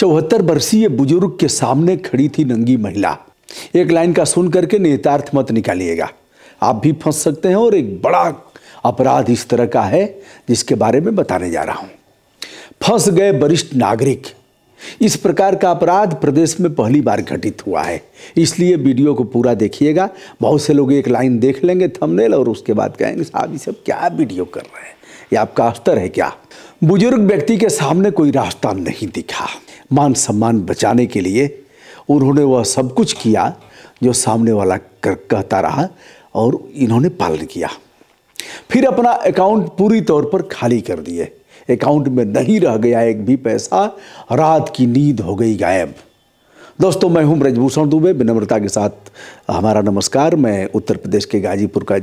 चौहत्तर वर्षीय बुजुर्ग के सामने खड़ी थी नंगी महिला एक लाइन का सुन करके नेतार्थ मत निकालिएगा आप भी फंस सकते हैं और एक बड़ा अपराध इस तरह का है जिसके बारे में बताने जा रहा हूं फंस गए वरिष्ठ नागरिक इस प्रकार का अपराध प्रदेश में पहली बार घटित हुआ है इसलिए वीडियो को पूरा देखिएगा बहुत से लोग एक लाइन देख लेंगे थंबनेल और उसके बाद कहेंगे साहब सब क्या वीडियो कर रहे हैं ये आपका अस्तर है क्या बुजुर्ग व्यक्ति के सामने कोई रास्ता नहीं दिखा मान सम्मान बचाने के लिए उन्होंने वह सब कुछ किया जो सामने वाला कर कहता रहा और इन्होंने पालन किया फिर अपना अकाउंट पूरी तौर पर खाली कर दिए अकाउंट में नहीं रह गया एक भी पैसा रात की नींद हो गई गायब दोस्तों मैं हूं ब्रजभूषण दुबे विनम्रता के साथ हमारा नमस्कार मैं उत्तर प्रदेश के गाजीपुर का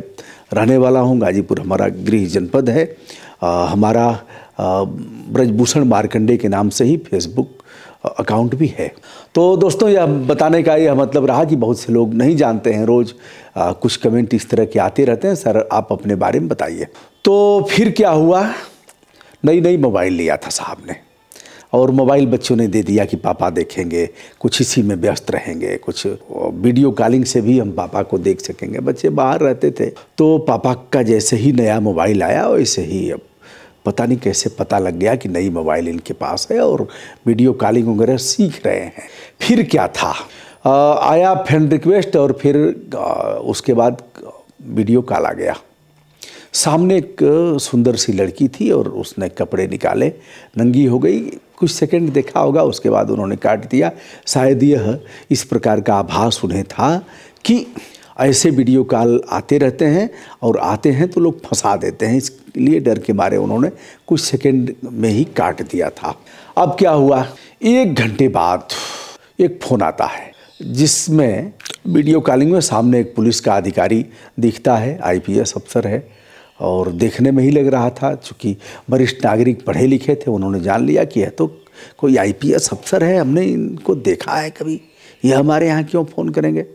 रहने वाला हूं गाजीपुर हमारा गृह जनपद है आ, हमारा ब्रजभूषण मार्कंडे के नाम से ही फेसबुक अकाउंट भी है तो दोस्तों यह बताने का यह मतलब रहा कि बहुत से लोग नहीं जानते हैं रोज़ कुछ कमेंट इस तरह के आते रहते हैं सर आप अपने बारे में बताइए तो फिर क्या हुआ नई नई मोबाइल लिया था साहब ने और मोबाइल बच्चों ने दे दिया कि पापा देखेंगे कुछ इसी में व्यस्त रहेंगे कुछ वीडियो कॉलिंग से भी हम पापा को देख सकेंगे बच्चे बाहर रहते थे तो पापा का जैसे ही नया मोबाइल आया वैसे ही अब पता नहीं कैसे पता लग गया कि नई मोबाइल इनके पास है और वीडियो कॉलिंग वगैरह सीख रहे हैं फिर क्या था आया फ्रेंड रिक्वेस्ट और फिर उसके बाद वीडियो कॉल आ गया सामने एक सुंदर सी लड़की थी और उसने कपड़े निकाले नंगी हो गई कुछ सेकंड देखा होगा उसके बाद उन्होंने काट दिया शायद यह इस प्रकार का आभास उन्हें था कि ऐसे वीडियो कॉल आते रहते हैं और आते हैं तो लोग फंसा देते हैं इसलिए डर के मारे उन्होंने कुछ सेकंड में ही काट दिया था अब क्या हुआ एक घंटे बाद एक फ़ोन आता है जिसमें वीडियो कॉलिंग में सामने एक पुलिस का अधिकारी दिखता है आईपीएस अफसर है और देखने में ही लग रहा था चूँकि वरिष्ठ नागरिक पढ़े लिखे थे उन्होंने जान लिया कि यह तो कोई आईपीएस अफसर है हमने इनको देखा है कभी ये हमारे यहाँ क्यों फ़ोन करेंगे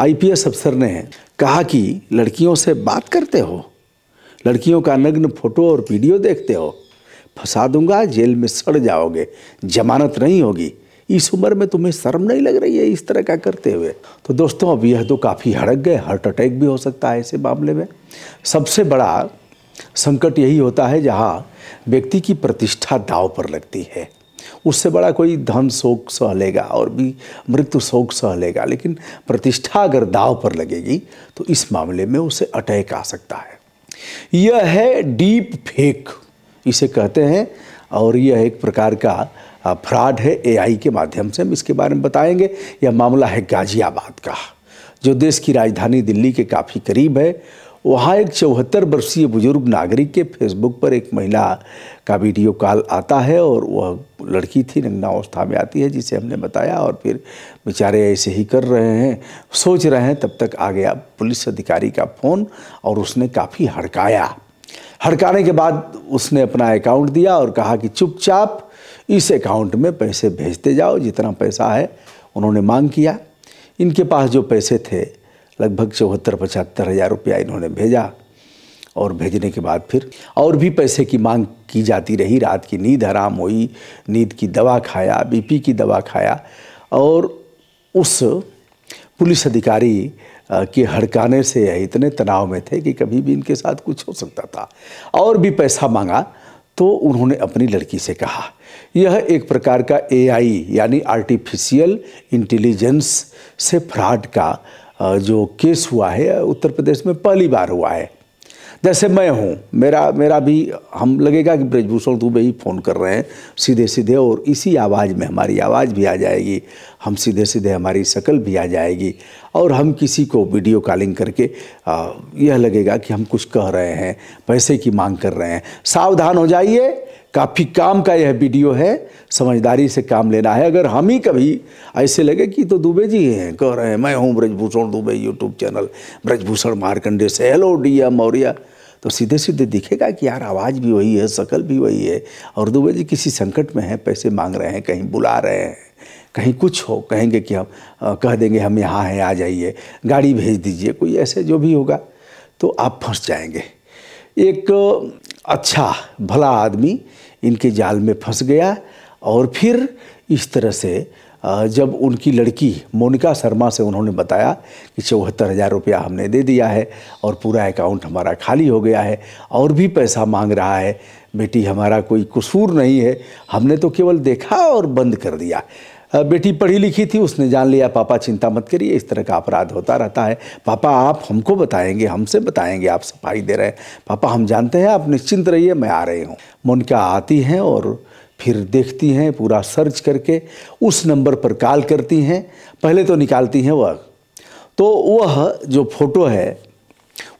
आईपीएस अफसर ने कहा कि लड़कियों से बात करते हो लड़कियों का नग्न फोटो और वीडियो देखते हो फंसा दूंगा जेल में सड़ जाओगे जमानत नहीं होगी इस उम्र में तुम्हें शर्म नहीं लग रही है इस तरह का करते हुए तो दोस्तों अब यह तो काफ़ी हड़क गए हार्ट अटैक भी हो सकता है ऐसे मामले में सबसे बड़ा संकट यही होता है जहाँ व्यक्ति की प्रतिष्ठा दाव पर लगती है उससे बड़ा कोई धन शोक सह लेगा और भी मृत्यु शोक सह लेगा लेकिन प्रतिष्ठा अगर दाव पर लगेगी तो इस मामले में उसे अटैक आ सकता है यह है डीप फेक इसे कहते हैं और यह एक प्रकार का फ्रॉड है एआई के माध्यम से हम इसके बारे में बताएंगे यह मामला है गाजियाबाद का जो देश की राजधानी दिल्ली के काफ़ी करीब है वहाँ एक चौहत्तर वर्षीय बुजुर्ग नागरिक के फेसबुक पर एक महिला का वीडियो कॉल आता है और वह लड़की थी नग्नावस्था में आती है जिसे हमने बताया और फिर बेचारे ऐसे ही कर रहे हैं सोच रहे हैं तब तक आ गया पुलिस अधिकारी का फ़ोन और उसने काफ़ी हड़काया हड़काने के बाद उसने अपना अकाउंट दिया और कहा कि चुपचाप इस अकाउंट में पैसे भेजते जाओ जितना पैसा है उन्होंने मांग किया इनके पास जो पैसे थे लगभग चौहत्तर पचहत्तर हज़ार रुपया इन्होंने भेजा और भेजने के बाद फिर और भी पैसे की मांग की जाती रही रात की नींद हराम हुई नींद की दवा खाया बीपी की दवा खाया और उस पुलिस अधिकारी के हड़काने से इतने तनाव में थे कि कभी भी इनके साथ कुछ हो सकता था और भी पैसा मांगा तो उन्होंने अपनी लड़की से कहा यह एक प्रकार का एआई यानी आर्टिफिशियल इंटेलिजेंस से फ्रॉड का जो केस हुआ है उत्तर प्रदेश में पहली बार हुआ है जैसे मैं हूँ मेरा मेरा भी हम लगेगा कि ब्रजभूषण दुबे ही फ़ोन कर रहे हैं सीधे सीधे और इसी आवाज़ में हमारी आवाज़ भी आ जाएगी हम सीधे सीधे हमारी शक्ल भी आ जाएगी और हम किसी को वीडियो कॉलिंग करके यह लगेगा कि हम कुछ कह रहे हैं पैसे की मांग कर रहे हैं सावधान हो जाइए काफ़ी काम का यह वीडियो है समझदारी से काम लेना है अगर हम ही कभी ऐसे लगे कि तो दुबे जी हैं कह रहे हैं मैं हूँ ब्रजभूषण दुबे यूट्यूब चैनल ब्रजभूषण मारकंडे से हेलो डिया मौर्या तो सीधे सीधे दिखेगा कि यार आवाज़ भी वही है शकल भी वही है और दुबे जी किसी संकट में हैं पैसे मांग रहे हैं कहीं बुला रहे हैं कहीं कुछ हो कहेंगे कि हम आ, कह देंगे हम यहाँ हैं आ जाइए गाड़ी भेज दीजिए कोई ऐसे जो भी होगा तो आप फंस जाएंगे एक अच्छा भला आदमी इनके जाल में फंस गया और फिर इस तरह से जब उनकी लड़की मोनिका शर्मा से उन्होंने बताया कि चौहत्तर हज़ार रुपया हमने दे दिया है और पूरा अकाउंट हमारा खाली हो गया है और भी पैसा मांग रहा है बेटी हमारा कोई कसूर नहीं है हमने तो केवल देखा और बंद कर दिया बेटी पढ़ी लिखी थी उसने जान लिया पापा चिंता मत करिए इस तरह का अपराध होता रहता है पापा आप हमको बताएंगे हमसे बताएंगे आप सफाई दे रहे हैं पापा हम जानते हैं आप निश्चिंत रहिए मैं आ रही हूँ मोनिका आती हैं और फिर देखती हैं पूरा सर्च करके उस नंबर पर कॉल करती हैं पहले तो निकालती हैं वह तो वह जो फोटो है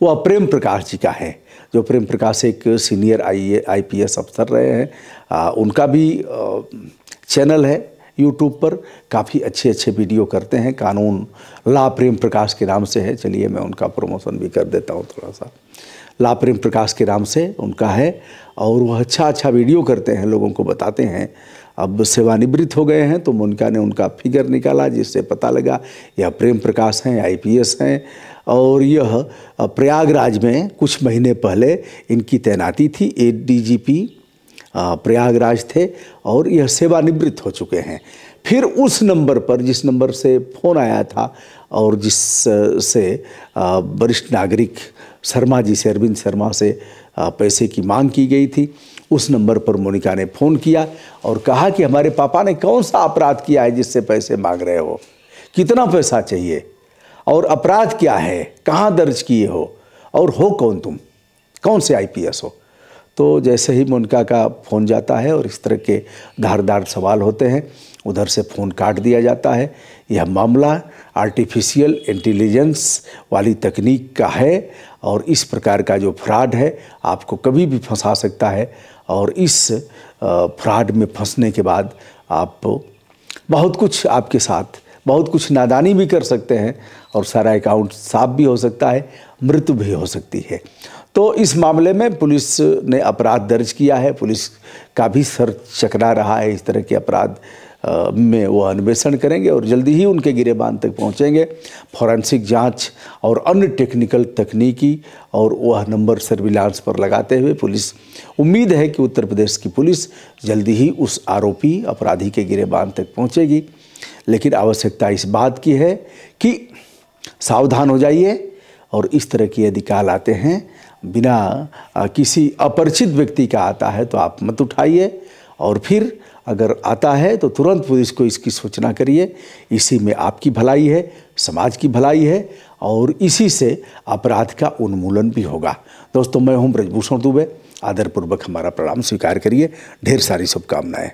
वह प्रेम प्रकाश जी का है जो प्रेम प्रकाश एक सीनियर आई आईपीएस अफसर रहे हैं आ, उनका भी आ, चैनल है यूट्यूब पर काफ़ी अच्छे अच्छे वीडियो करते हैं कानून ला प्रेम प्रकाश के नाम से है चलिए मैं उनका प्रमोशन भी कर देता हूँ थोड़ा सा ला प्रेम प्रकाश के नाम से उनका है और वह अच्छा अच्छा वीडियो करते हैं लोगों को बताते हैं अब सेवानिवृत्त हो गए हैं तो मुनका ने उनका फिगर निकाला जिससे पता लगा यह प्रेम प्रकाश हैं आईपीएस हैं और यह प्रयागराज में कुछ महीने पहले इनकी तैनाती थी एडीजीपी प्रयागराज थे और यह सेवानिवृत्त हो चुके हैं फिर उस नंबर पर जिस नंबर से फ़ोन आया था और जिस से वरिष्ठ नागरिक शर्मा जी से अरविंद शर्मा से पैसे की मांग की गई थी उस नंबर पर मोनिका ने फ़ोन किया और कहा कि हमारे पापा ने कौन सा अपराध किया है जिससे पैसे मांग रहे हो कितना पैसा चाहिए और अपराध क्या है कहाँ दर्ज किए हो और हो कौन तुम कौन से आईपीएस हो तो जैसे ही मोनिका का फ़ोन जाता है और इस तरह के धारदार सवाल होते हैं उधर से फ़ोन काट दिया जाता है यह मामला आर्टिफिशियल इंटेलिजेंस वाली तकनीक का है और इस प्रकार का जो फ्रॉड है आपको कभी भी फंसा सकता है और इस फ्रॉड में फंसने के बाद आप बहुत कुछ आपके साथ बहुत कुछ नादानी भी कर सकते हैं और सारा अकाउंट साफ भी हो सकता है मृत्यु भी हो सकती है तो इस मामले में पुलिस ने अपराध दर्ज किया है पुलिस का भी सर चकरा रहा है इस तरह के अपराध में वो अन्वेषण करेंगे और जल्दी ही उनके गिरेबान तक पहुंचेंगे फॉरेंसिक जांच और अन्य टेक्निकल तकनीकी और वह नंबर सर्विलांस पर लगाते हुए पुलिस उम्मीद है कि उत्तर प्रदेश की पुलिस जल्दी ही उस आरोपी अपराधी के गिरेबान तक पहुंचेगी लेकिन आवश्यकता इस बात की है कि सावधान हो जाइए और इस तरह की यदि काल आते हैं बिना किसी अपरिचित व्यक्ति का आता है तो आप मत उठाइए और फिर अगर आता है तो तुरंत पुलिस को इसकी सूचना करिए इसी में आपकी भलाई है समाज की भलाई है और इसी से अपराध का उन्मूलन भी होगा दोस्तों मैं हूं ब्रजभूषण दुबे आदरपूर्वक हमारा प्रणाम स्वीकार करिए ढेर सारी शुभकामनाएँ